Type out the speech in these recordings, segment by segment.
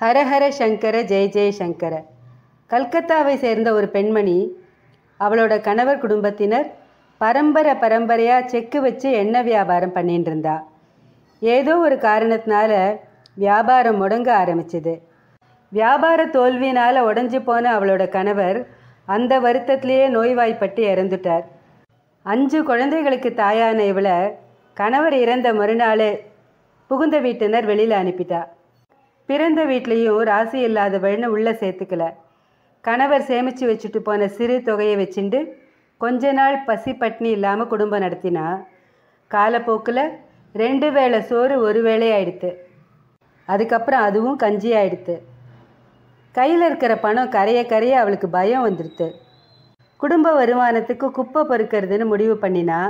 ஹரஹர சங்கர ஜெய ஜெயசங்கர கல்கத்தாவை சேர்ந்த ஒரு பெண்மணி அவளோட கணவர் குடும்பத்தினர் பரம்பரை பரம்பரையாக செக்கு வச்சு எண்ணெய் வியாபாரம் பண்ணிட்டு இருந்தா ஏதோ ஒரு காரணத்தினால வியாபாரம் முடங்க ஆரம்பிச்சது வியாபார தோல்வியினால் உடஞ்சி போன அவளோட கணவர் அந்த வருத்தத்திலேயே நோய்வாய்ப்பட்டு இறந்துட்டார் அஞ்சு குழந்தைகளுக்கு தாயான இவளை கணவர் இறந்த மறுநாள் புகுந்த வீட்டினர் வெளியில் அனுப்பிட்டா பிறந்த வீட்லேயும் ராசி இல்லாதவள்னு உள்ளே சேர்த்துக்கல கணவர் சேமித்து வச்சுட்டு போன சிறு தொகையை வச்சுண்டு கொஞ்ச நாள் பசி பட்னி இல்லாமல் குடும்பம் நடத்தினா காலப்போக்கில் ரெண்டு வேளை சோறு ஒரு வேளையாயிடுத்து அதுக்கப்புறம் அதுவும் கஞ்சியாயிடுத்து கையில் இருக்கிற பணம் கரைய கரைய அவளுக்கு பயம் வந்துடுத்து குடும்ப வருமானத்துக்கு குப்பை பொறுக்கிறதுன்னு முடிவு பண்ணினா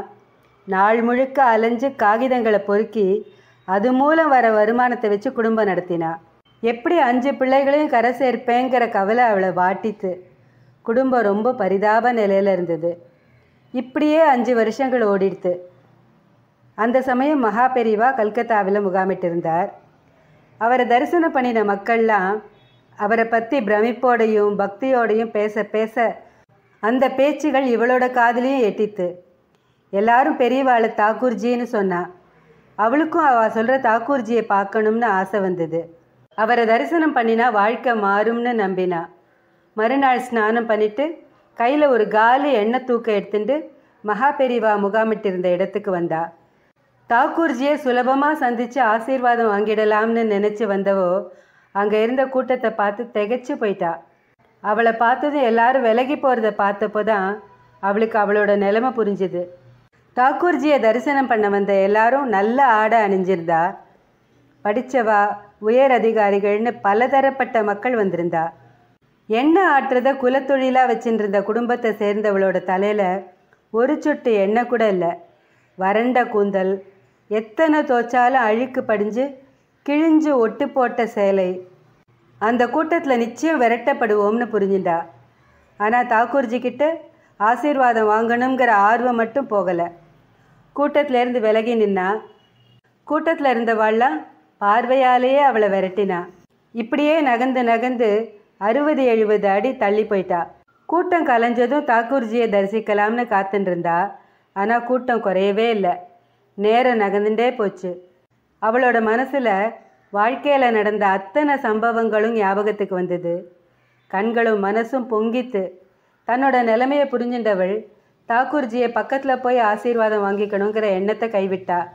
நாள் முழுக்க அலைஞ்சு காகிதங்களை பொறுக்கி அது மூலம் வர வருமானத்தை வச்சு குடும்பம் நடத்தினா எப்படி அஞ்சு பிள்ளைகளையும் கரை சேர்ப்பேங்கிற கவலை அவளை வாட்டித்து குடும்பம் ரொம்ப பரிதாப நிலையில் இருந்தது இப்படியே அஞ்சு வருஷங்கள் ஓடிடுத்து அந்த சமயம் மகா பெரிவா கல்கத்தாவில் முகாமிட்டிருந்தார் அவரை தரிசனம் பண்ணின மக்கள்லாம் அவரை பற்றி பிரமிப்போடையும் பக்தியோடையும் பேச பேச அந்த பேச்சுகள் இவளோட காதலையும் எட்டித்து எல்லாரும் பெரியவாளை தாக்கூர்ஜின்னு சொன்னா அவளுக்கும் அவள் சொல்கிற தாக்கூர்ஜியை பார்க்கணும்னு ஆசை வந்தது அவரை தரிசனம் பண்ணினா வாழ்க்கை மாறும்னு நம்பினா மறுநாள் ஸ்நானம் பண்ணிட்டு கையில் ஒரு காலி எண்ணெய் தூக்க எடுத்துட்டு மகா பெரிவா முகாமிட்டிருந்த இடத்துக்கு வந்தா தாக்கூர்ஜியை சுலபமாக சந்தித்து ஆசீர்வாதம் வாங்கிடலாம்னு நினச்சி வந்தவோ அங்கே இருந்த கூட்டத்தை பார்த்து திகைச்சு போயிட்டா அவளை பார்த்ததும் எல்லாரும் விலகி போகிறத பார்த்தப்போ தான் அவளுக்கு அவளோட நிலைமை புரிஞ்சுது தாக்கூர்ஜியை தரிசனம் பண்ண வந்த எல்லாரும் நல்ல ஆடை அணிஞ்சிருந்தா படித்தவா உயர் அதிகாரிகள்னு பலதரப்பட்ட மக்கள் வந்திருந்தா எண்ணெய் ஆட்டுறத குலத்தொழிலாக வச்சுருந்த குடும்பத்தை சேர்ந்தவளோட தலையில் ஒரு சொட்டு எண்ணெய் கூட இல்லை வறண்ட கூந்தல் எத்தனை தோச்சாலும் அழுக்கு படிஞ்சு கிழிஞ்சு ஒட்டு போட்ட சேலை அந்த கூட்டத்தில் நிச்சயம் விரட்டப்படுவோம்னு புரிஞ்சுட்டா ஆனால் தாக்கூர்ஜி கிட்ட ஆசீர்வாதம் வாங்கணுங்கிற ஆர்வம் மட்டும் போகலை கூட்டத்திலேருந்து விலகி நின்னா கூட்டத்தில் இருந்தவாள்லாம் பார்வையாலேயே அவளை விரட்டினா இப்படியே நகர்ந்து நகர்ந்து அறுபது எழுபது அடி தள்ளி போயிட்டா கூட்டம் கலைஞ்சதும் தாக்கூர்ஜியை தரிசிக்கலாம்னு காத்துருந்தா ஆனால் கூட்டம் குறையவே இல்லை நேரம் நகர்ந்துட்டே போச்சு அவளோட மனசில் வாழ்க்கையில் நடந்த அத்தனை சம்பவங்களும் ஞாபகத்துக்கு வந்தது கண்களும் மனசும் பொங்கித்து தன்னோட நிலைமையை புரிஞ்சின்றவள் தாக்கூர்ஜியை பக்கத்தில் போய் ஆசீர்வாதம் வாங்கிக்கணுங்கிற எண்ணத்தை கைவிட்டாள்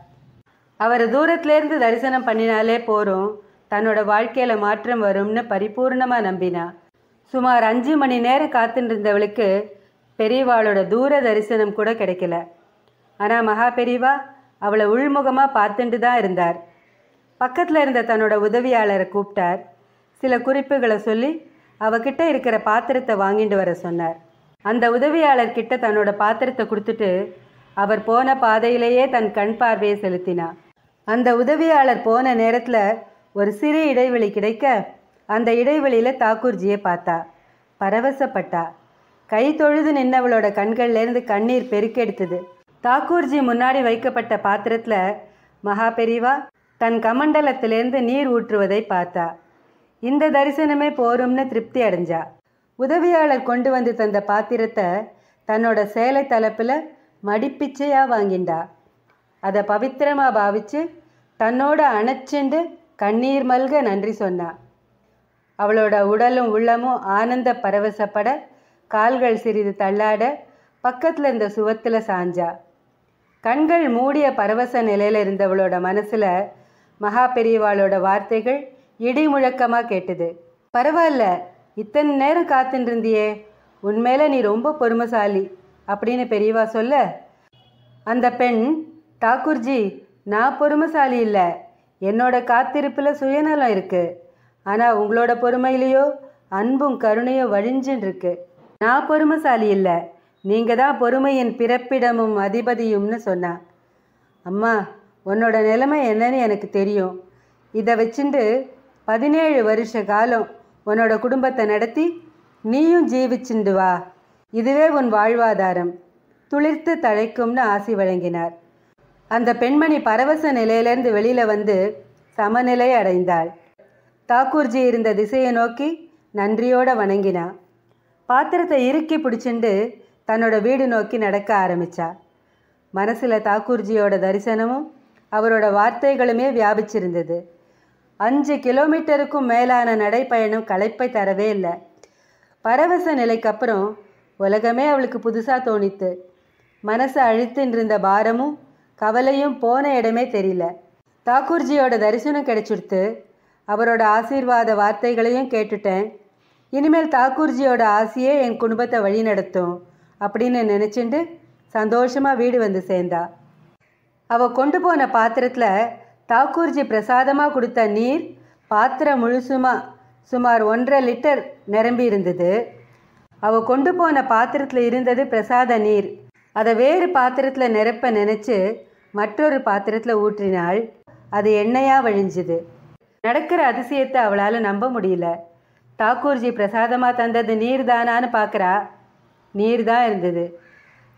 அவரை தூரத்திலேருந்து தரிசனம் பண்ணினாலே போகிறோம் தன்னோட வாழ்க்கையில் மாற்றம் வரும்னு பரிபூர்ணமாக நம்பினா சுமார் அஞ்சு மணி நேரம் காத்துருந்தவளுக்கு பெரியவாளோட தூர தரிசனம் கூட கிடைக்கல ஆனால் மகா பெரியவா அவளை உள்முகமாக பார்த்துட்டு தான் இருந்தார் பக்கத்தில் இருந்த தன்னோட உதவியாளரை கூப்பிட்டார் சில குறிப்புகளை சொல்லி அவகிட்ட இருக்கிற பாத்திரத்தை வாங்கிட்டு வர சொன்னார் அந்த உதவியாளர்கிட்ட தன்னோட பாத்திரத்தை கொடுத்துட்டு அவர் போன பாதையிலேயே தன் கண் பார்வையை செலுத்தினார் அந்த உதவியாளர் போன நேரத்தில் ஒரு சிறு இடைவெளி கிடைக்க அந்த இடைவெளியில் தாக்கூர்ஜியை பார்த்தா பரவசப்பட்டா கை தொழுது நின்னவளோட கண்கள்லேருந்து கண்ணீர் பெருக்கெடுத்தது தாக்கூர்ஜி முன்னாடி வைக்கப்பட்ட பாத்திரத்தில் மகா பெரிவா தன் கமண்டலத்திலேருந்து நீர் ஊற்றுவதை பார்த்தா இந்த தரிசனமே போரும்னு திருப்தி அடைஞ்சா உதவியாளர் கொண்டு வந்து தந்த பாத்திரத்தை தன்னோட சேலை தலைப்பில் மடிப்பிச்சையாக வாங்கிண்டா அதை பவித்திரமாக பாவித்து தன்னோட அணைச்சிண்டு கண்ணீர் மல்க நன்றி சொன்னான் அவளோட உடலும் உள்ளமும் ஆனந்த பரவசப்பட கால்கள் சிறிது தள்ளாட பக்கத்தில் இருந்த சுவத்தில் சாஞ்சா கண்கள் மூடிய பரவச நிலையில் இருந்தவளோட மனசில் மகா பெரியவாளோட வார்த்தைகள் இடிமுழக்கமாக முழக்கமாக கேட்டது பரவாயில்ல இத்தனை நேரம் காத்துருந்தியே உன்மேல நீ ரொம்ப பொறுமசாலி அப்படின்னு பெரியவா சொல்ல அந்த பெண் தாக்குர்ஜி நான் பொறுமைசாலி இல்லை என்னோட காத்திருப்பில் சுயநலம் இருக்குது ஆனால் உங்களோட பொறுமையிலையோ அன்பும் கருணையும் வழிஞ்சுன்னு இருக்கு நான் பொறுமைசாலி இல்லை நீங்கள் தான் பொறுமையின் பிறப்பிடமும் அதிபதியும்னு சொன்னான் அம்மா உன்னோட நிலைமை என்னன்னு எனக்கு தெரியும் இதை வச்சுட்டு பதினேழு வருஷ காலம் உன்னோட குடும்பத்தை நடத்தி நீயும் ஜீவிச்சுண்டு வா இதுவே உன் வாழ்வாதாரம் துளிர்த்து தழைக்கும்னு ஆசி வழங்கினார் அந்த பெண்மணி பரவச நிலையிலேருந்து வெளியில் வந்து சமநிலை அடைந்தாள் தாக்கூர்ஜி இருந்த திசையை நோக்கி நன்றியோடு வணங்கினாள் பாத்திரத்தை இறுக்கி பிடிச்சிண்டு தன்னோட வீடு நோக்கி நடக்க ஆரம்பித்தா மனசில் தாக்கூர்ஜியோட தரிசனமும் அவரோட வார்த்தைகளுமே வியாபிச்சிருந்தது அஞ்சு கிலோமீட்டருக்கும் மேலான நடைப்பயணம் களைப்பை தரவே இல்லை பரவச நிலைக்கு அப்புறம் உலகமே அவளுக்கு புதுசாக தோணித்து மனசை அழுத்தின்றிருந்த பாரமும் கவலையும் போன இடமே தெரியல தாக்கூர்ஜியோட தரிசனம் கிடைச்சிடுத்து அவரோட ஆசீர்வாத வார்த்தைகளையும் கேட்டுட்டேன் இனிமேல் தாக்கூர்ஜியோட ஆசையே என் குடும்பத்தை வழி நடத்தும் அப்படின்னு நினச்சிண்டு சந்தோஷமாக வீடு வந்து சேர்ந்தா அவள் கொண்டு போன பாத்திரத்தில் தாக்கூர்ஜி பிரசாதமாக கொடுத்த நீர் பாத்திரம் முழுசுமாக சுமார் ஒன்றரை லிட்டர் நிரம்பி இருந்தது அவள் கொண்டு போன பாத்திரத்தில் இருந்தது பிரசாத நீர் அதை வேறு பாத்திரத்தில் நிரப்ப நினச்சி மற்றொரு பாத்திரத்தில் ஊற்றினாள் அது எண்ணெயாக வழிஞ்சுது நடக்கிற அதிசயத்தை அவளால் நம்ப முடியல தாக்கூர்ஜி பிரசாதமாக தந்தது நீர் தானான்னு பார்க்குறா நீர் தான் இருந்தது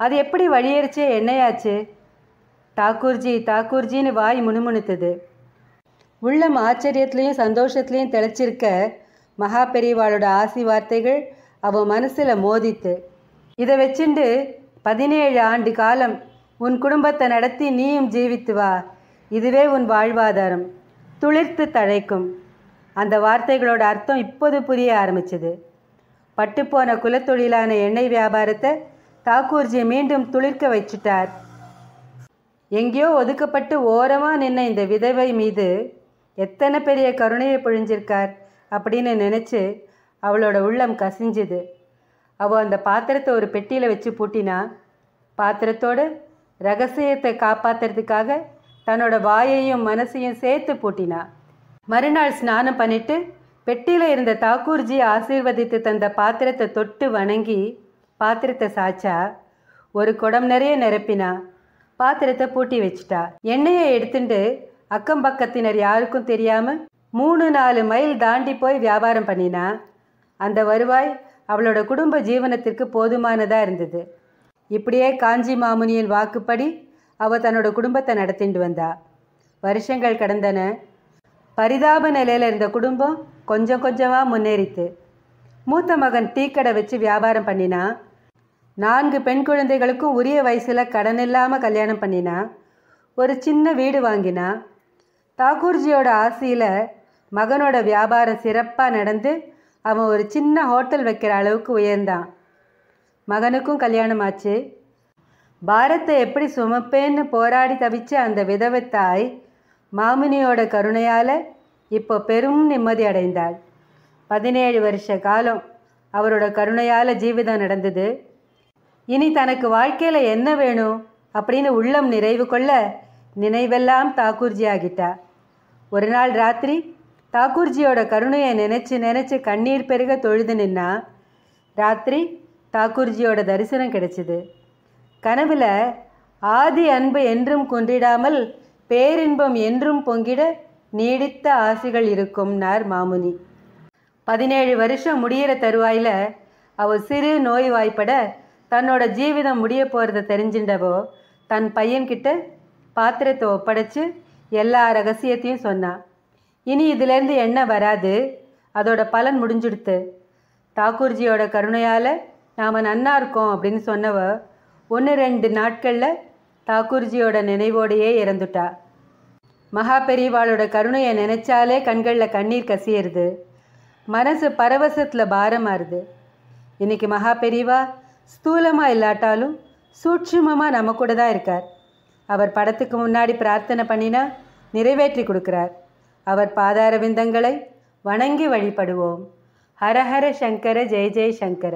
அது எப்படி வழியறிச்சு எண்ணெயாச்சு தாக்கூர்ஜி தாக்கூர்ஜின்னு வாய் முணுமுணுத்தது உள்ளம் ஆச்சரியத்துலேயும் சந்தோஷத்துலேயும் தெளிச்சிருக்க மகா பெரியவாளோட ஆசி வார்த்தைகள் அவன் மனசில் மோதித்து இதை வச்சுண்டு பதினேழு ஆண்டு காலம் உன் குடும்பத்தை நடத்தி நீயும் ஜீவித்து வா இதுவே உன் வாழ்வாதாரம் துளிர்த்து தழைக்கும் அந்த வார்த்தைகளோட அர்த்தம் இப்போது புரிய ஆரம்பிச்சது பட்டுப்போன குலத்தொழிலான எண்ணெய் வியாபாரத்தை தாக்கூர்ஜி மீண்டும் துளிர்க்க வச்சுட்டார் எங்கேயோ ஒதுக்கப்பட்டு ஓரமாக நின்ன இந்த விதவை மீது எத்தனை பெரிய கருணையை பொழிஞ்சிருக்கார் அப்படின்னு நினச்சி அவளோட உள்ளம் கசிஞ்சுது அவள் அந்த பாத்திரத்தை ஒரு பெட்டியில் வச்சு பூட்டினா பாத்திரத்தோடு ரகசியத்தை காப்பாற்றுறதுக்காக தன்னோட வாயையும் மனசையும் சேர்த்து பூட்டினா மறுநாள் ஸ்நானம் பண்ணிட்டு பெட்டியில் இருந்த தாக்கூர்ஜி ஆசீர்வதித்து தந்த பாத்திரத்தை தொட்டு வணங்கி பாத்திரத்தை சாச்சா ஒரு குடம் நிறைய நிரப்பினா பாத்திரத்தை பூட்டி வச்சிட்டா எண்ணெயை எடுத்துட்டு அக்கம் பக்கத்தினர் யாருக்கும் தெரியாமல் மூணு நாலு மைல் தாண்டி போய் வியாபாரம் பண்ணினா அந்த வருவாய் அவளோட குடும்ப ஜீவனத்திற்கு போதுமானதாக இருந்தது இப்படியே காஞ்சி மாமுனியின் வாக்குப்படி அவள் தன்னோட குடும்பத்தை நடத்திட்டு வந்தா வருஷங்கள் கடந்தன பரிதாப நிலையில் இருந்த குடும்பம் கொஞ்சம் கொஞ்சமாக முன்னேறித்து மூத்த மகன் டீக்கடை வச்சு வியாபாரம் பண்ணினா நான்கு பெண் குழந்தைகளுக்கும் உரிய வயசில் கடன் இல்லாமல் கல்யாணம் பண்ணினா ஒரு சின்ன வீடு வாங்கினா தாக்கூர்ஜியோட ஆசையில் மகனோட வியாபாரம் சிறப்பாக நடந்து அவன் ஒரு சின்ன ஹோட்டல் வைக்கிற அளவுக்கு உயர்ந்தான் மகனுக்கும் கல்யாணம் ஆச்சு பாரத்தை எப்படி சுமப்பேன்னு போராடி தவிச்ச அந்த விதவை தாய் மாமினியோட கருணையால் இப்போ பெரும் நிம்மதி அடைந்தாள் பதினேழு வருஷ காலம் அவரோட கருணையால் ஜீவிதம் நடந்தது இனி தனக்கு வாழ்க்கையில் என்ன வேணும் அப்படின்னு உள்ளம் நிறைவு கொள்ள நினைவெல்லாம் தாக்கூர்ஜி ஆகிட்டா ஒரு நாள் ராத்திரி தாக்கூர்ஜியோட கருணையை நினச்சி நினச்சி கண்ணீர் பெருக தொழுது நின்னா ராத்திரி தாக்கூர்ஜியோட தரிசனம் கிடைச்சிது கனவில் ஆதி அன்பு என்றும் குன்றிடாமல் பேரின்பம் என்றும் பொங்கிட நீடித்த ஆசைகள் இருக்கும்னார் மாமுனி பதினேழு வருஷம் முடிகிற தருவாயில் அவள் சிறு நோய் வாய்ப்பட தன்னோட ஜீவிதம் முடிய போகிறத தெரிஞ்சின்றவோ தன் பையன்கிட்ட பாத்திரத்தை ஒப்படைச்சு எல்லா ரகசியத்தையும் சொன்னான் இனி இதிலேருந்து என்ன வராது அதோட பலன் முடிஞ்சுடுத்து தாக்கூர்ஜியோட கருணையால் நாம் நன்னா இருக்கோம் அப்படின்னு சொன்னவ ஒன்று ரெண்டு நாட்களில் தாக்கூர்ஜியோட நினைவோடையே இறந்துட்டா மகா பெரியவாளோட கருணையை நினச்சாலே கண்களில் கண்ணீர் கசியிறது மனசு பரவசத்தில் பாரமாறுது இன்னைக்கு மகா பெரியவா ஸ்தூலமாக இல்லாட்டாலும் சூட்சுமமாக நம்ம கூட தான் இருக்கார் அவர் படத்துக்கு முன்னாடி பிரார்த்தனை பண்ணினா நிறைவேற்றி கொடுக்குறார் அவர் பாதார விந்தங்களை வணங்கி வழிபடுவோம் ஹரஹர சங்கர ஜெய ஜெய சங்கர